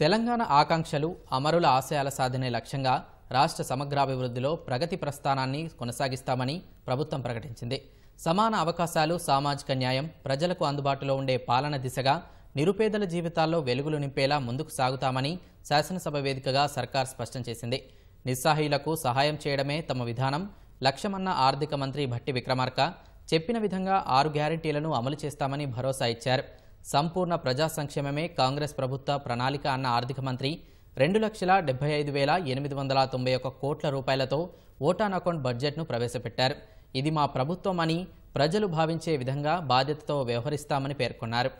తెలంగాణ ఆకాంక్షలు అమరుల ఆశయాల సాధనే లక్ష్యంగా రాష్ట్ర సమగ్రాభివృద్ధిలో ప్రగతి ప్రస్థానాన్ని కొనసాగిస్తామని ప్రభుత్వం ప్రకటించింది సమాన అవకాశాలు సామాజిక న్యాయం ప్రజలకు అందుబాటులో ఉండే పాలన దిశగా నిరుపేదల జీవితాల్లో వెలుగులు నింపేలా ముందుకు సాగుతామని శాసనసభ వేదికగా సర్కార్ స్పష్టం చేసింది నిస్సహాయులకు సహాయం చేయడమే తమ విధానం లక్ష్యమన్న ఆర్థిక మంత్రి భట్టి విక్రమార్క చెప్పిన విధంగా ఆరు గ్యారంటీలను అమలు చేస్తామని భరోసా ఇచ్చారు సంపూర్ణ ప్రజా సంక్షేమమే కాంగ్రెస్ ప్రభుత్వ ప్రణాళిక అన్న ఆర్థిక మంత్రి రెండు లక్షల డెబ్బై ఐదు వేల ఎనిమిది వందల తొంభై ఒక్క కోట్ల రూపాయలతో ఓటాన్ అకౌంట్ బడ్జెట్ను ప్రవేశపెట్టారు ఇది మా ప్రభుత్వం అని ప్రజలు భావించే విధంగా బాధ్యతతో వ్యవహరిస్తామని పేర్కొన్నారు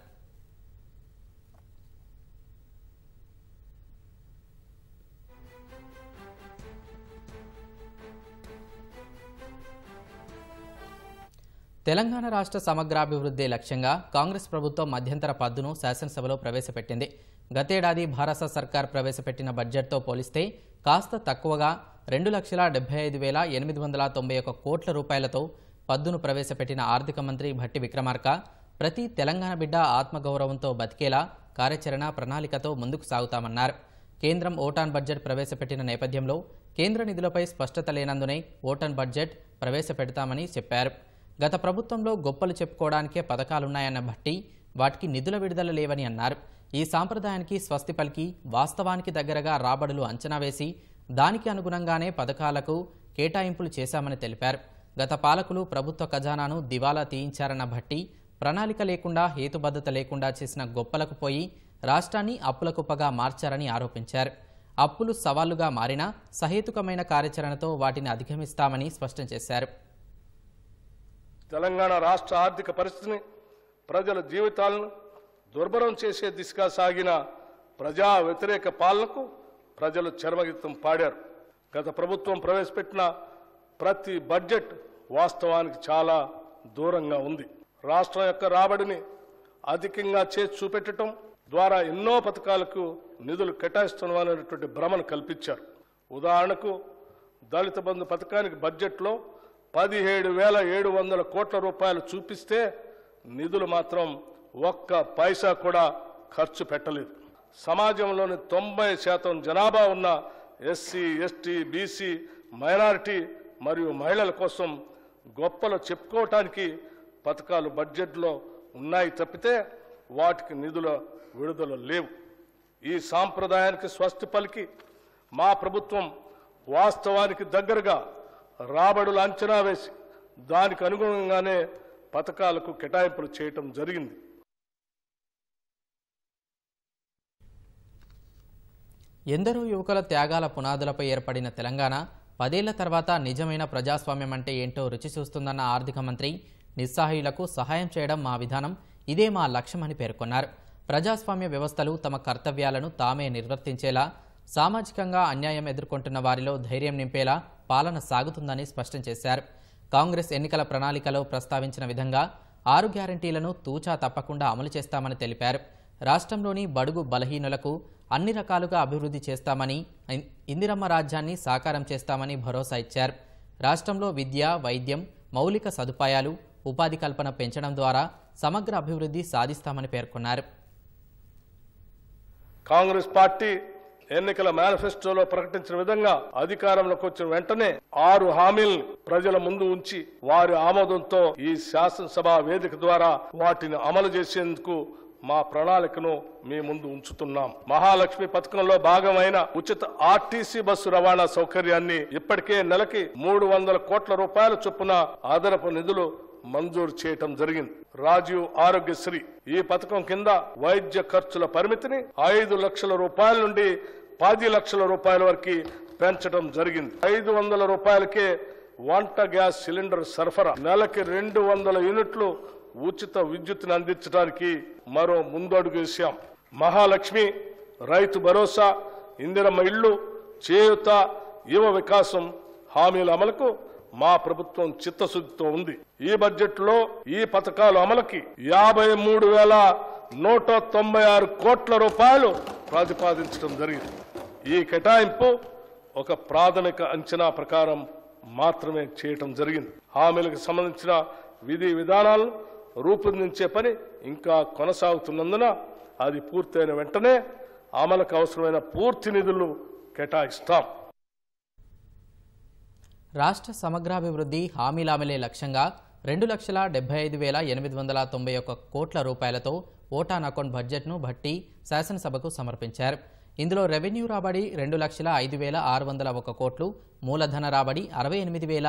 తెలంగాణ రాష్ట్ర సమగ్రాభివృద్ధి లక్ష్యంగా కాంగ్రెస్ ప్రభుత్వం మధ్యంతర పద్దును శాసనసభలో ప్రవేశపెట్టింది గతేడాది భారత సర్కార్ ప్రవేశపెట్టిన బడ్జెట్తో పోలిస్తే కాస్త తక్కువగా రెండు లక్షల డెబ్బై ఐదు వేల ఎనిమిది వందల తొంభై ఒక కోట్ల రూపాయలతో పద్దును ప్రవేశపెట్టిన ఆర్థిక మంత్రి భట్టి విక్రమార్క ప్రతి తెలంగాణ బిడ్డ ఆత్మగౌరవంతో బతికేలా కార్యాచరణ ప్రణాళికతో ముందుకు సాగుతామన్నారు కేంద్రం ఓటాన్ బడ్జెట్ ప్రవేశపెట్టిన నేపథ్యంలో కేంద్ర నిధులపై స్పష్టత లేనందునే ఓటాన్ బడ్జెట్ ప్రవేశపెడతామని చెప్పారు గత ప్రభుత్వంలో గొప్పలు చెప్పుకోవడానికే పథకాలున్నాయన్న భట్టి వాటికి నిధుల విడుదల లేవని అన్నారు ఈ సాంప్రదాయానికి స్వస్తి పలికి వాస్తవానికి దగ్గరగా రాబడులు అంచనా వేసి దానికి అనుగుణంగానే పథకాలకు కేటాయింపులు చేశామని తెలిపారు గత పాలకులు ప్రభుత్వ ఖజానాను దివాలా తీయించారన్న భట్టి ప్రణాళిక లేకుండా హేతుబద్ధత లేకుండా చేసిన గొప్పలకు పోయి రాష్ట్రాన్ని అప్పుల కుప్పగా మార్చారని ఆరోపించారు అప్పులు సవాళ్లుగా మారినా సహేతుకమైన కార్యాచరణతో వాటిని అధిగమిస్తామని స్పష్టం చేశారు తెలంగాణ రాష్ట్ర ఆర్థిక పరిస్థితిని ప్రజల జీవితాలను దుర్భరం చేసే దిశగా సాగిన ప్రజా వ్యతిరేక పాలనకు ప్రజలు చర్మగీతం పాడారు గత ప్రభుత్వం ప్రవేశపెట్టిన ప్రతి బడ్జెట్ వాస్తవానికి చాలా దూరంగా ఉంది రాష్ట్రం యొక్క రాబడిని అధికంగా చేసి చూపెట్టడం ద్వారా ఎన్నో పథకాలకు నిధులు కేటాయిస్తున్నామనేటువంటి భ్రమను కల్పించారు ఉదాహరణకు దళిత బంధు పథకానికి బడ్జెట్లో పదిహేడు వేల ఏడు వందల కోట్ల రూపాయలు చూపిస్తే నిధులు మాత్రం ఒక్క పైసా కూడా ఖర్చు పెట్టలేదు సమాజంలోని తొంభై శాతం జనాభా ఉన్న ఎస్సీ ఎస్టీ బీసీ మైనారిటీ మరియు మహిళల కోసం గొప్పలు చెప్పుకోవటానికి పథకాలు బడ్జెట్లో ఉన్నాయి తప్పితే వాటికి నిధుల విడుదల లేవు ఈ సాంప్రదాయానికి స్వస్తి పలికి మా ప్రభుత్వం వాస్తవానికి దగ్గరగా రాబడులు అంచనా వేసి దానికి అనుగుణంగానే పథకాలకు కేటాయింపులు చేయటం జరిగింది ఎందరో యువకుల త్యాగాల పునాదులపై ఏర్పడిన తెలంగాణ పదేళ్ల తర్వాత నిజమైన ప్రజాస్వామ్యం అంటే ఏంటో రుచి చూస్తుందన్న ఆర్థిక మంత్రి నిస్సహాయులకు సహాయం చేయడం మా విధానం ఇదే మా లక్ష్యమని పేర్కొన్నారు ప్రజాస్వామ్య వ్యవస్థలు తమ కర్తవ్యాలను తామే నిర్వర్తించేలా సామాజికంగా అన్యాయం ఎదుర్కొంటున్న వారిలో ధైర్యం నింపేలా పాలన సాగుతుందని స్పష్టం చేశారు కాంగ్రెస్ ఎన్నికల ప్రణాళికలో ప్రస్తావించిన విధంగా ఆరు గ్యారంటీలను తూచా తప్పకుండా అమలు చేస్తామని తెలిపారు రాష్ట్రంలోని బడుగు బలహీనులకు అన్ని రకాలుగా అభివృద్ధి చేస్తామని ఇందిరమ్మ రాజ్యాన్ని సాకారం చేస్తామని భరోసా ఇచ్చారు రాష్ట్రంలో విద్య వైద్యం మౌలిక సదుపాయాలు ఉపాధి కల్పన పెంచడం ద్వారా సమగ్ర అభివృద్ధి సాధిస్తామని పేర్కొన్నారు కాంగ్రెస్ పార్టీ ఎన్నికల మేనిఫెస్టోలో ప్రకటించిన విధంగా అధికారంలోకి వచ్చిన వెంటనే ఆరు హామీలు ప్రజల ముందు ఉంచి వారి ఆమోదంతో ఈ శాసనసభ వేదిక ద్వారా వాటిని అమలు చేసేందుకు మా ప్రణాళికను మీ ముందు ఉంచుతున్నాం మహాలక్ష్మి పథకంలో భాగమైన ఉచిత ఆర్టీసీ బస్సు రవాణా సౌకర్యాన్ని ఇప్పటికే నెలకి మూడు వందల కోట్ల రూపాయల చొప్పున అదనపు నిధులు మంజూరు చేయటం జరిగింది రాజీవ్ ఆరోగ్యశ్రీ ఈ పథకం కింద వైద్య ఖర్చుల పరిమితిని ఐదు లక్షల రూపాయల నుండి పది లక్షల రూపాయల వరకు పెంచడం జరిగింది ఐదు వందల రూపాయలకే వంట గ్యాస్ సిలిండర్ సరఫరా నెలకి రెండు వందల యూనిట్లు ఉచిత విద్యుత్ని అందించడానికి మరో ముందడుగు వేశాం మహాలక్ష్మి రైతు భరోసా ఇందిరమ్మ ఇళ్లు చేయుత యువ వికాసం హామీల అమలుకు మా ప్రభుత్వం చిత్తశుద్ధితో ఉంది ఈ బడ్జెట్ లో ఈ పథకాలు అమలుకి యాభై మూడు వేల నూట తొంభై ఆరు కోట్ల రూపాయలు ప్రతిపాదించడం జరిగింది ఈ కేటాయింపు ఒక ప్రాథమిక అంచనా ప్రకారం మాత్రమే చేయటం జరిగింది హామీలకు సంబంధించిన విధి విధానాలను రూపొందించే పని ఇంకా కొనసాగుతున్నందున అది పూర్తయిన వెంటనే అమలుకు అవసరమైన పూర్తి నిధులు కేటాయిస్తాం రాష్ట్ర సమగ్రాభివృద్ధి హామీలామలే లక్ష్యంగా రెండు లక్షల డెబ్బై ఐదు వేల ఎనిమిది వందల తొంభై ఒక్క కోట్ల రూపాయలతో ఓటాన్ అకౌంట్ బడ్జెట్ను బట్టి శాసనసభకు సమర్పించారు ఇందులో రెవెన్యూ రాబడి రెండు లక్షల ఐదు వేల ఆరు వందల ఒక కోట్లు మూలధన రాబడి అరవై ఎనిమిది వేల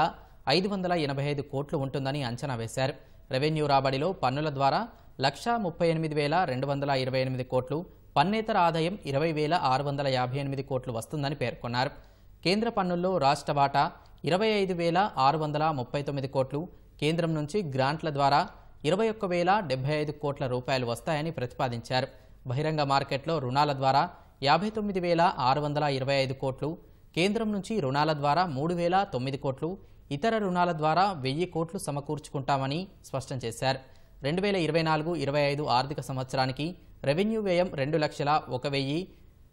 ఐదు వందల ఎనభై ఐదు కోట్లు ఉంటుందని అంచనా వేశారు రెవెన్యూ రాబడిలో పన్నుల ద్వారా లక్ష ముప్పై ఎనిమిది వేల రెండు వందల ఇరవై ఎనిమిది కోట్లు పన్నేతర ఆదాయం ఇరవై వేల ఆరు వందల యాభై ఎనిమిది కోట్లు వస్తుందని పేర్కొన్నారు కేంద్ర పన్నుల్లో రాష్ట్ర వాటా ఇరవై ఐదు వేల ఆరు వందల ముప్పై తొమ్మిది కోట్లు కేంద్రం నుంచి గ్రాంట్ల ద్వారా ఇరవై ఒక్క వేల డెబ్బై ఐదు కోట్ల రూపాయలు వస్తాయని ప్రతిపాదించారు బహిరంగ మార్కెట్లో రుణాల ద్వారా యాభై తొమ్మిది వేల ఆరు వందల ఇరవై ఐదు కోట్లు కేంద్రం నుంచి రుణాల ద్వారా మూడు వేల తొమ్మిది కోట్లు ఇతర రుణాల ద్వారా వెయ్యి కోట్లు సమకూర్చుకుంటామని స్పష్టం చేశారు రెండు వేల ఇరవై నాలుగు ఇరవై ఐదు ఆర్థిక సంవత్సరానికి రెవెన్యూ వ్యయం రెండు లక్షల ఒక వెయ్యి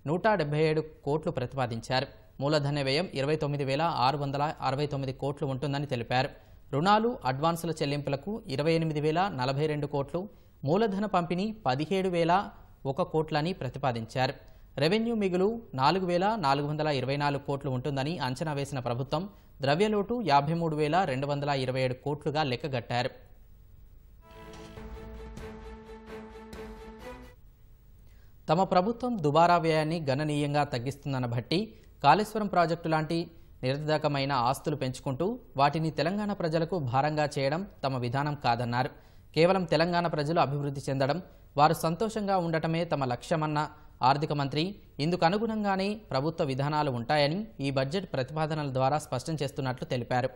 నూట డెబ్బై ఏడు కోట్లు ప్రతిపాదించారు మూలధన వ్యయం ఇరవై తొమ్మిది వేల ఆరు వందల అరవై తొమ్మిది కోట్లు ఉంటుందని తెలిపారు రుణాలు అడ్వాన్సుల చెల్లింపులకు ఇరవై ఎనిమిది వేల నలభై రెండు కోట్లు మూలధన పంపిణీ పదిహేడు వేల ఒక కోట్లని ప్రతిపాదించారు రెవెన్యూ మిగులు నాలుగు వేల నాలుగు వందల ఇరవై నాలుగు కోట్లు ఉంటుందని అంచనా వేసిన ప్రభుత్వం ద్రవ్యలోటు యాభై మూడు వేల రెండు వందల ఇరవై ఏడు కోట్లుగా లెక్కగట్టారు తమ ప్రభుత్వం దుబారా వ్యయాన్ని గణనీయంగా తగ్గిస్తుందన్న బట్టి కాళేశ్వరం ప్రాజెక్టు లాంటి నిరర్ధకమైన ఆస్తులు పెంచుకుంటూ వాటిని తెలంగాణ ప్రజలకు భారంగా చేయడం తమ విధానం కాదన్నారు కేవలం తెలంగాణ ప్రజలు అభివృద్ధి చెందడం వారు సంతోషంగా ఉండటమే తమ లక్ష్యమన్న ఆర్థిక మంత్రి ఇందుకు అనుగుణంగానే ప్రభుత్వ విధానాలు ఉంటాయని ఈ బడ్జెట్ ప్రతిపాదనల ద్వారా స్పష్టం చేస్తున్నట్లు తెలిపారు